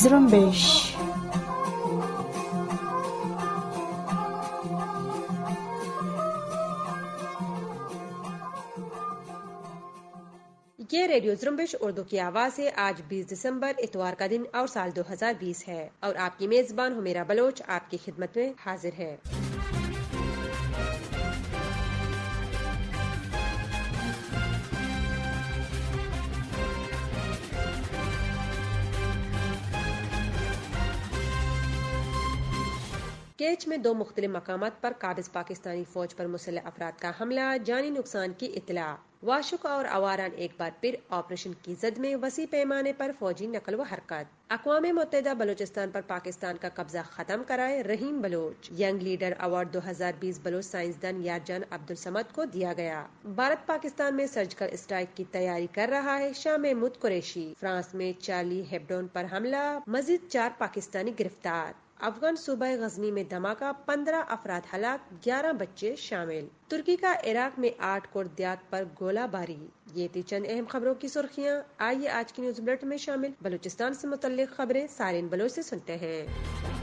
Zrumbish. ये radio जुम्बिश Urdu की आवाज़ है आज 20 दिसंबर इतवार का दिन और साल 2020 है और आपकी मेज़बान हुमेरा बलोच आपकी खिदमत में हाजिर है केच में दो मुख्तलि मकाम पर काबिज पाकिस्तानी फौज पर मुसल अफराद का हमला जानी नुकसान की इतला वाशुक और अवारान एक बार फिर ऑपरेशन की जद में वसी पैमाने पर फौजी नकल व हरकत अकवा मुतहदा बलोचिस्तान पर पाकिस्तान का कब्जा खत्म कराए Rahim Baloch young leader award दो हजार बीस बलोच साइंसदान जान अब्दुल समद को दिया गया भारत पाकिस्तान में सर्जिकल स्ट्राइक की तैयारी कर रहा है शाह महमूद कुरैशी फ्रांस में चार्ली हेपडोन पर हमला मजीद चार पाकिस्तानी गिरफ्तार अफगान सूबा गजनी में धमाका पंद्रह अफराद हलाक ग्यारह बच्चे शामिल तुर्की का इराक में आठ कुर्दियात पर गोलाबारी ये थी चंद अहम खबरों की सुर्खियाँ आइए आज की न्यूज बुलेटिन में शामिल बलूचिस्तान से मुतल खबरें सारे बलोच ऐसी सुनते हैं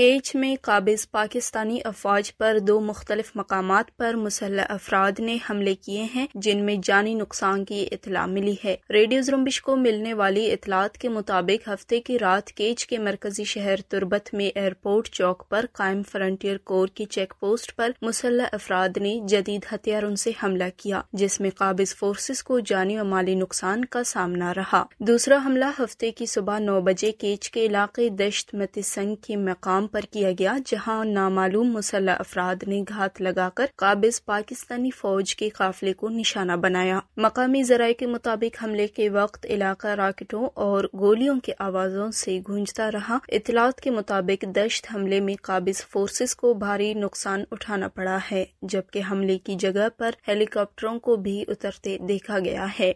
केच में काबिज पाकिस्तानी अफवाज पर दो मुख्तलिफ मकाम पर मुसल्ह अफराद ने हमले किए हैं जिनमें जानी नुकसान की इतला मिली है रेडियो जुम्बिश को मिलने वाली इतलात के मुताबिक हफ्ते की रात केच के मरकजी शहर तुरबत में एयरपोर्ट चौक पर कायम फ्रंटियर कोर की चेक पोस्ट पर मुसल्ह अफराद ने जदीद हथियारों से हमला किया जिसमे काबिज फोर्सेस को जानी व माली नुकसान का सामना रहा दूसरा हमला हफ्ते की सुबह नौ बजे केच के इलाके दश्त संघ के मकाम पर किया गया जहां नामालूम मुसल्ह अफराद ने घात लगाकर काबिज पाकिस्तानी फौज के काफिले को निशाना बनाया मकामी जराये के मुताबिक हमले के वक्त इलाका राकेटों और गोलियों की आवाजों से गूंजता रहा इतलात के मुताबिक दश्त हमले में काबिज फोर्सेस को भारी नुकसान उठाना पड़ा है जबकि हमले की जगह पर हेलीकॉप्टरों को भी उतरते देखा गया है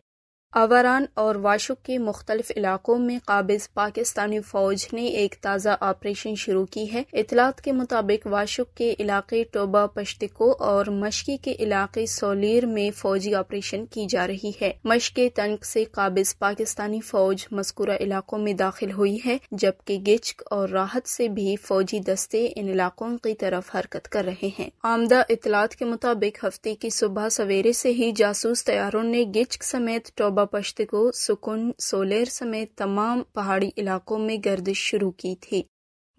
आवारान और वाशुक के मुख्तलिफ इलाकों में काबिज पाकिस्तानी फौज ने एक ताज़ा ऑपरेशन शुरू की है इतलात के मुताबिक वाशुक के इलाके टोबा पश्तिको और मशकी के इलाके सोलीर में फौजी ऑपरेशन की जा रही है मशक तंक से काबिज पाकिस्तानी फौज मस्कुरा इलाकों में दाखिल हुई है जबकि गिचक और राहत से भी फौजी दस्ते इन इलाकों की तरफ हरकत कर रहे हैं आमदा इतलात के मुताबिक हफ्ते की सुबह सवेरे से ही जासूस तैयारों ने गिचक समेत टोबा व पश्तको सुकुन सोलेर समेत तमाम पहाड़ी इलाकों में गर्दिश शुरू की थी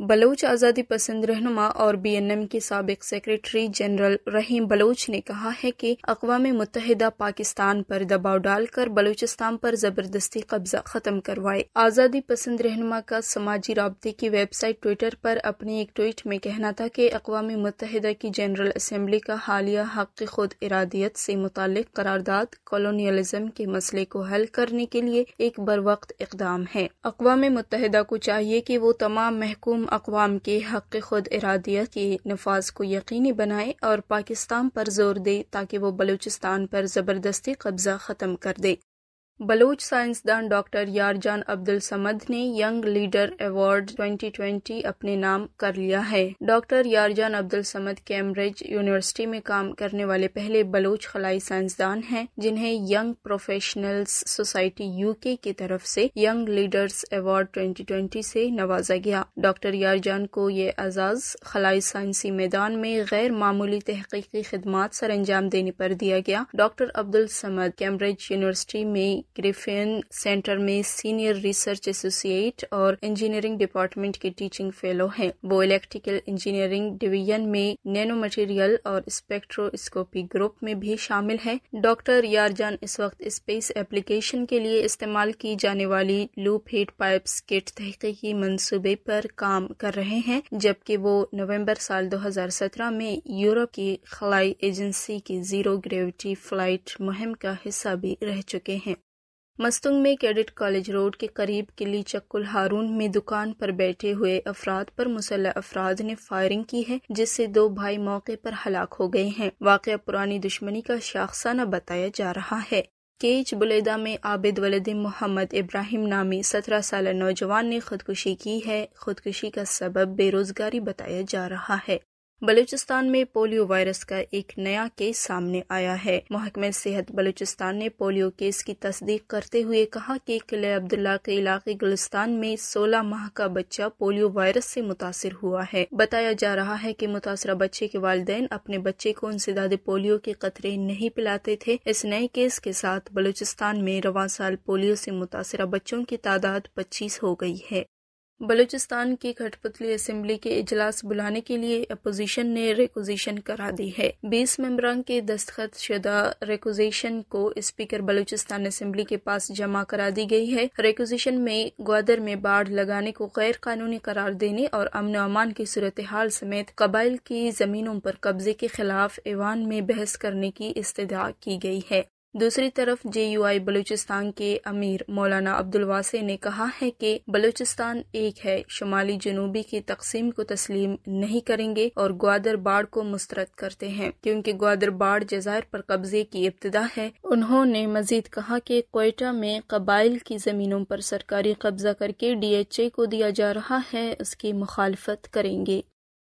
बलोच आज़ादी पसंद रहनुमा और बीएनएम के सबक सेक्रेटरी जनरल रहीम बलोच ने कहा है कि अकवा मुतहदा पाकिस्तान पर दबाव डालकर बलूचिस्तान पर जबरदस्ती कब्जा खत्म करवाए आज़ादी पसंद रहनुमा का समाजी रबते की वेबसाइट ट्विटर पर अपनी एक ट्वीट में कहना था कि अकवा मुतहदा की जनरल असम्बली का हालिया हक खुद इरादियत से मुतल करारदाद कॉलोनियलिज्म के मसले को हल करने के लिए एक बर वक्त इकदाम है अकवा मुतहदा को चाहिए कि वो तमाम महकूम अकवाम के हक़ खुद इरादिया के नफाज को यकीनी बनाएं और पाकिस्तान पर जोर दे ताकि वो बलूचिस्तान पर ज़बरदस्ती कब्ज़ा ख़त्म कर दे बलोच साइंसदान डॉक्टर यारजान अब्दुल समद ने यंग लीडर अवार्ड 2020 अपने नाम कर लिया है doctor Yarjan Abdul Samad Cambridge university में काम करने वाले पहले बलोच खलाई साइंसदान हैं जिन्हें यंग प्रोफेशनल्स सोसाइटी यूके की तरफ से यंग लीडर्स अवार्ड 2020 से नवाजा गया डॉक्टर यारजान को ये एजाज खलाई साइंसी मैदान में गैर मामूली तहकीकी खदमात सर अंजाम देने पर दिया गया doctor Abdul Samad Cambridge university में ग्रिफिन सेंटर में सीनियर रिसर्च एसोसिएट और इंजीनियरिंग डिपार्टमेंट के टीचिंग फेलो हैं वो इलेक्ट्रिकल इंजीनियरिंग डिवीजन में नैनो मटेरियल और स्पेक्ट्रोस्कोपी ग्रुप में भी शामिल है डॉक्टर यारजान इस वक्त स्पेस एप्लीकेशन के लिए इस्तेमाल की जाने वाली लूप हीट पाइप किट तहकी मनसूबे पर काम कर रहे हैं जबकि वो नवंबर साल 2017 में यूरोप की खलाई एजेंसी की जीरो ग्रेविटी फ्लाइट मुहिम का हिस्सा भी रह चुके हैं मस्तुंग में कैडेट कॉलेज रोड के करीब किली चक्कुल हारून में दुकान पर बैठे हुए अफराद पर मुसल्ह अफराद ने फायरिंग की है जिससे दो भाई मौके पर हलाक हो गए हैं वाक़ पुरानी दुश्मनी का शाखसाना बताया जा रहा है केच बुलेदा में आबिद वलद मोहम्मद इब्राहिम नामी सत्रह साल नौजवान ने खुदकुशी की है खुदकुशी का सबब बेरोजगारी बताया जा रहा है बलूचिस्तान में पोलियो वायरस का एक नया केस सामने आया है महकमे सेहत बलूचिस्तान ने पोलियो केस की तस्दीक करते हुए कहा कि किले अब्दुल्ला के इलाके गुलिस्तान में 16 माह का बच्चा पोलियो वायरस से मुतासर हुआ है बताया जा रहा है कि मुतासर बच्चे के वालदे अपने बच्चे को इंसदाद पोलियो के कतरे नहीं पिलाते थे इस नए केस के साथ बलूचिस्तान में रवा साल पोलियो से मुतासर बच्चों की तादाद पच्चीस हो गई है बलूचिस्तान की खटपुतली असेंबली के इजलास बुलाने के लिए अपोजिशन ने रिकोजेशन करा दी है 20 मेंबरान के दस्तखत शुदा रिकोजेशन को स्पीकर बलूचिस्तान असेंबली के पास जमा करा दी गई है रिकोजेशन में ग्वादर में बाढ़ लगाने को गैर कानूनी करार देने और अमन अमान की सूरत हाल समेत कबाइल की जमीनों पर कब्जे के खिलाफ ईवान में बहस करने की इस्तः की गई है दूसरी तरफ जे यू आई बलूचिस्तान के अमीर मौलाना अब्दुल वासे ने कहा है कि बलूचिस्तान एक है शुमाली जनूबी की तकसीम को तस्लीम नहीं करेंगे और ग्वादर बाढ़ को मुस्तरद करते हैं क्योंकि ग्वादर बाढ़ जजायर पर कब्जे की इब्तदा है उन्होंने मजीद कहा कि कोयटा में कबाइल की जमीनों पर सरकारी कब्जा करके डी एच ए को दिया जा रहा है उसकी मुखालफत करेंगे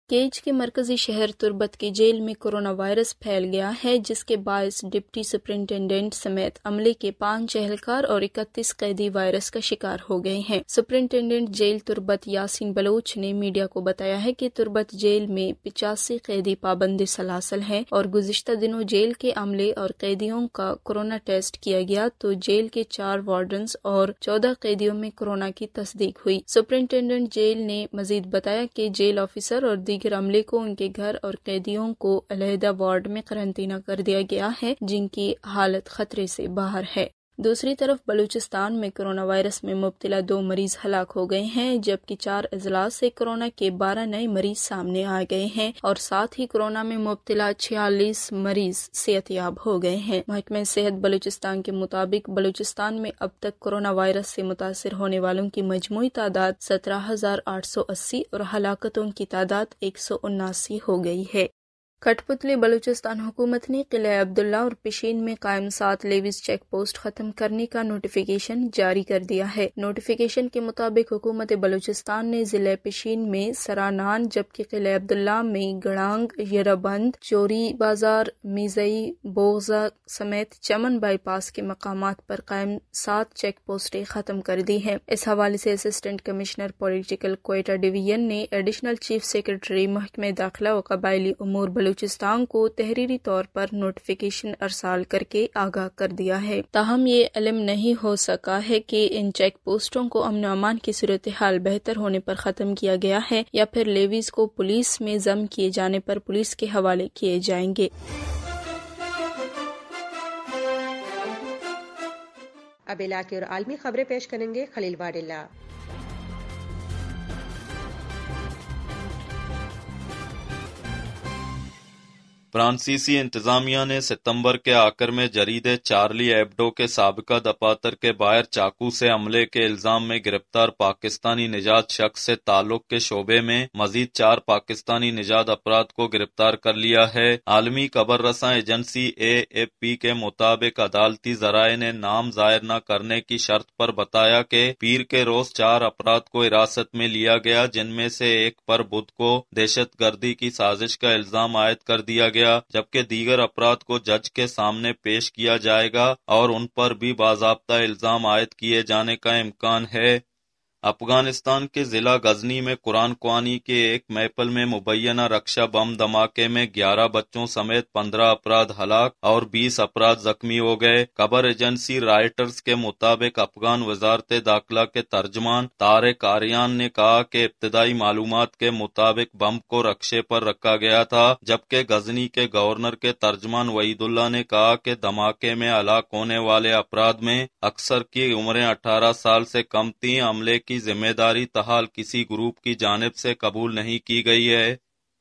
केज के मरकजी शहर तुर्बत की जेल में कोरोना वायरस फैल गया है जिसके बायस डिप्टी सुप्रिंटेंडेंट समेत अमले के पांच एहलकार और इकतीस कैदी वायरस का शिकार हो गए हैं सुप्रिंटेंडेंट जेल तुर्बत यासीन बलोच ने मीडिया को बताया है कि तुर्बत जेल में पिचासी कैदी पाबंदी सलासल है और गुजशत दिनों जेल के अमले और कैदियों का कोरोना टेस्ट किया गया तो जेल के चार वार्डन और चौदह कैदियों में कोरोना की तस्दीक हुई सुप्रिंटेंडेंट जेल ने मजीद बताया की जेल ऑफिसर और दीगर अमले को उनके घर और कैदियों को अलहदा वार्ड में करंतना कर दिया गया है जिनकी हालत खतरे से बाहर है दूसरी तरफ बलूचिस्तान में कोरोना वायरस में मुबतला दो मरीज हलाक हो गए हैं जबकि चार अजलास से कोरोना के बारह नए मरीज सामने आ गए हैं और साथ ही कोरोना में मुबतला छियालीस मरीज सेहत याब हो गए हैं महकमे सेहत बलूचिस्तान के मुताबिक बलूचिस्तान में अब तक कोरोना वायरस से मुतासर होने वालों की मजमू तादाद सत्रह हजार आठ सौ अस्सी और हलाकतों की तादाद एक सौ उन्नासी हो गई है कठपुतली बलूचिस्तान हुकूमत ने किले अब्दुल्ला और पिशीन में कायम सात लेविस चेक पोस्ट खत्म करने का नोटिफिकेशन जारी कर दिया है नोटिफिकेशन के मुताबिक हुकूमत बलूचिस्तान ने जिले पिशीन में सरानान जबकि किले अब्दुल्ला में गड़ांग यराबंद चोरी बाजार मिजई बोगजा समेत चमन बाईपास के मकाम पर कायम सात चेक पोस्टें खत्म कर दी है इस हवाले से assistant commissioner political Quetta division ने एडिशनल चीफ सेक्रेटरी महकमे दाखिला व कबायली उमूर बलूच बलूचिस्तान को तहरीरी तौर पर नोटिफिकेशन अरसाल करके आगाह कर दिया है ताहम ये अलम नहीं हो सका है कि इन चेक पोस्टों को अमन अमान की सूरत हाल बेहतर होने पर ख़त्म किया गया है या फिर लेवीज को पुलिस में जम किए जाने पर पुलिस के हवाले किए जाएंगे अब इलाके और आलमी खबरें पेश करेंगे खलील वाडिल्ला फ्रांसीसी इंतजामिया ने सितंबर के आखिर में जरीदे चार्ली एबडो के सबका दफातर के बाहर चाकू से हमले के इल्जाम में गिरफ्तार पाकिस्तानी निजात शख्स से ताल्लुक के शोबे में मजीद चार पाकिस्तानी निजात अफराद को गिरफ्तार कर लिया है आलमी कबर रसा एजेंसी ए एफ पी के मुताबिक अदालती जराये ने नाम जाहिर न करने की शर्त पर बताया कि पीर के रोज चार अफराद को हिरासत में लिया गया जिनमें से एक पर बुध को दहशत गर्दी की साजिश का इल्जाम आयद कर दिया गया गया जबकि दीगर अपराध को जज के सामने पेश किया जाएगा और उन पर भी बाजाबता इल्जाम आयद किए जाने का इम्कान है अफगानिस्तान के जिला गजनी में कुरान कुआनी के एक महफल में मुबैना रक्षा बम धमाके में 11 बच्चों समेत 15 अपराध हलाक और 20 अपराध जख्मी हो गए खबर एजेंसी राइटर्स के मुताबिक अफगान वजारत दाखिला के तर्जमान तारे कारियान ने कहा कि इब्तदाई मालूम के मुताबिक बम को रक्षे पर रखा गया था जबकि गजनी के गवर्नर के तर्जमान वहीदुल्ला ने कहा कि धमाके में हलाक होने वाले अपराध में अक्सर की उम्रें अठारह साल से कम थी अमले की की जिम्मेदारी तहाल किसी ग्रुप की जानब से कबूल नहीं की गई है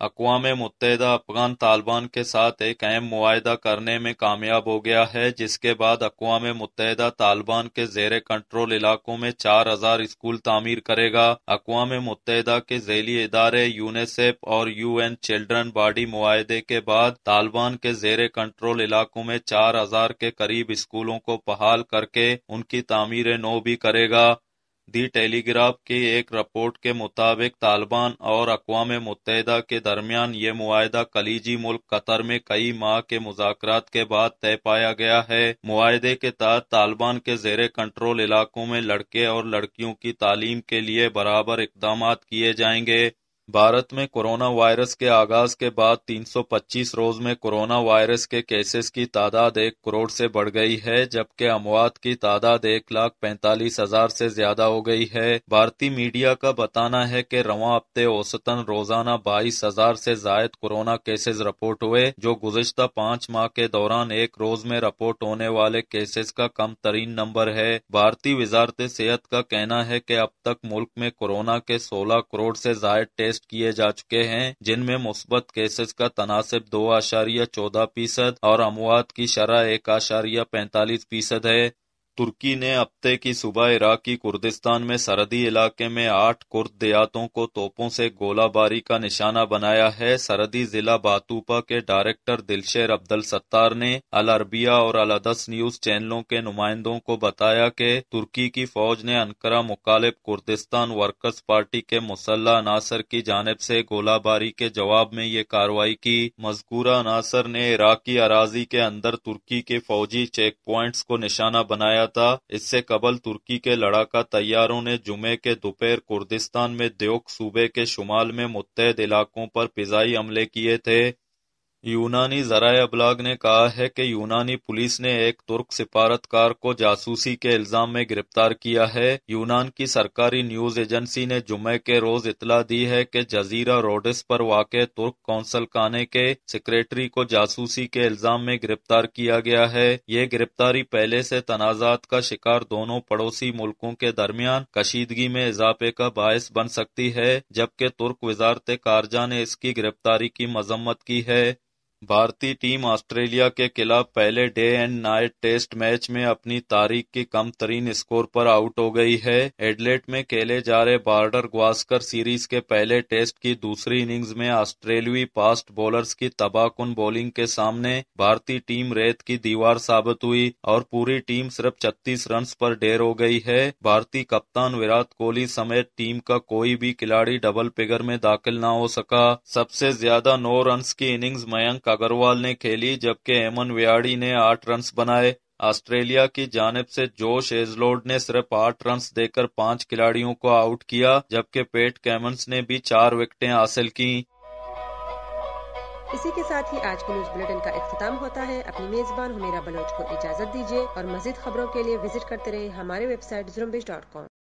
अकवा मुतहदा अफगान तालिबान के साथ एक अहम मुआदा करने में कामयाब हो गया है जिसके बाद अकवा मुतहदा तालिबान के जेर कंट्रोल इलाकों में चार हजार स्कूल तामीर करेगा अकवा मुतहदा के जैली इदारे यूनिसेफ और यू एन चिल्ड्रन बॉडी मुआदे के बाद तालिबान के जेर कंट्रोल इलाकों में चार हजार के करीब स्कूलों को बहाल करके उनकी तामीर नो भी करेगा दी टेलीग्राफ की एक रिपोर्ट के मुताबिक तालिबान और अकवाम मुतहदा के दरमियान ये मुआदा कलीजी मुल्क कतर में कई माह के मुजात के बाद तय पाया गया है माहदे के तहत तालिबान के जेर कंट्रोल इलाकों में लड़के और लड़कियों की तालीम के लिए बराबर इकदाम किए जाएंगे भारत में कोरोना वायरस के आगाज के बाद तीन सौ पच्चीस रोज में कोरोना वायरस के केसेस की तादाद एक करोड़ से बढ़ गई है जबकि अमवात की तादाद एक लाख पैंतालीस हजार से ज्यादा हो गई है भारतीय मीडिया का बताना है कि रवा हफ्ते औसतन रोजाना बाईस हजार से जायद कोरोना केसेज रिपोर्ट हुए जो गुजश्ता पाँच माह के दौरान एक रोज में रिपोर्ट होने वाले केसेज का कम तरीन नंबर है भारतीय वजारत सेहत का कहना है की अब तक मुल्क में कोरोना के सोलह करोड़ ऐसी जायद टेस्ट टेस्ट किए जा चुके हैं जिनमें मुस्बत केसेस का तनासिब दो आशारिया चौदह फीसद और अमवात की शरह एक आशारिया पैंतालीस फीसद है तुर्की ने हफ्ते की सुबह इराकी कुर्दिस्तान में सरहदी इलाके में आठ कुर्द देहातों को तोपों से गोलाबारी का निशाना बनाया है सरहदी जिला बातूपा के डायरेक्टर दिलशेर अब्दुल सत्तार ने अल अरबिया और अल अदस न्यूज चैनलों के नुमाइंदों को बताया कि तुर्की की फौज ने अनकरा मुखालिब कुर्दिस्तान वर्कर्स पार्टी के मुसल्ला अनासर की जानब से गोलाबारी के जवाब में ये कार्रवाई की मजकूरा अनासर ने इराकी अराजी के अंदर तुर्की के फौजी चेक प्वाइंट्स को निशाना बनाया आया था इससे कबल तुर्की के लड़ाका तैयारों ने जुमे के दोपहर कुर्दिस्तान में द्योक सूबे के शुमाल में मुतहद इलाकों पर फिजाई हमले किए थे यूनानी जराए अबलाग ने कहा है कि यूनानी पुलिस ने एक तुर्क सिफारतकार को जासूसी के इल्जाम में गिरफ्तार किया है यूनान की सरकारी न्यूज एजेंसी ने जुमे के रोज इतला दी है की जजीरा रोडिस पर वाक़ तुर्क कौंसल खाने के सेक्रेटरी को जासूसी के इल्जाम में गिरफ्तार किया गया है ये गिरफ्तारी पहले से तनाजात का शिकार दोनों पड़ोसी मुल्कों के दरमियान कशीदगी में इजाफे का बायस बन सकती है जबकि तुर्क वजारत कारजा ने इसकी गिरफ्तारी की मजम्मत की है भारतीय टीम ऑस्ट्रेलिया के खिलाफ पहले day and night test match में अपनी तारीख के कम तरीन स्कोर पर आउट हो गई है एडलेट में खेले जा रहे बार्डर ग्वास्कर सीरीज के पहले टेस्ट की दूसरी इनिंग्स में ऑस्ट्रेलियाई फास्ट बॉलर्स की तबाहकुन बॉलिंग के सामने भारतीय टीम रेत की दीवार साबित हुई और पूरी टीम सिर्फ छत्तीस रन पर ढेर हो गई है भारतीय कप्तान विराट कोहली समेत टीम का कोई भी खिलाड़ी डबल फिगर में दाखिल न हो सका सबसे ज्यादा नौ रन की इनिंग्स मयंक अग्रवाल ने खेली जबकि एमन व्याड़ी ने आठ रन बनाए ऑस्ट्रेलिया की जानब से जोश एजलोड ने सिर्फ आठ रन देकर पांच खिलाड़ियों को आउट किया जबकि पेट कैमंस ने भी चार विकेटें हासिल की इसी के साथ ही आज के न्यूज बुलेटिन का अख्ताम होता है अपनी मेजबान हमेरा बलोच को इजाजत दीजिए और मजीद खबरों के लिए विजिट करते रहे हमारे वेबसाइट जुम्बिश डॉट कॉम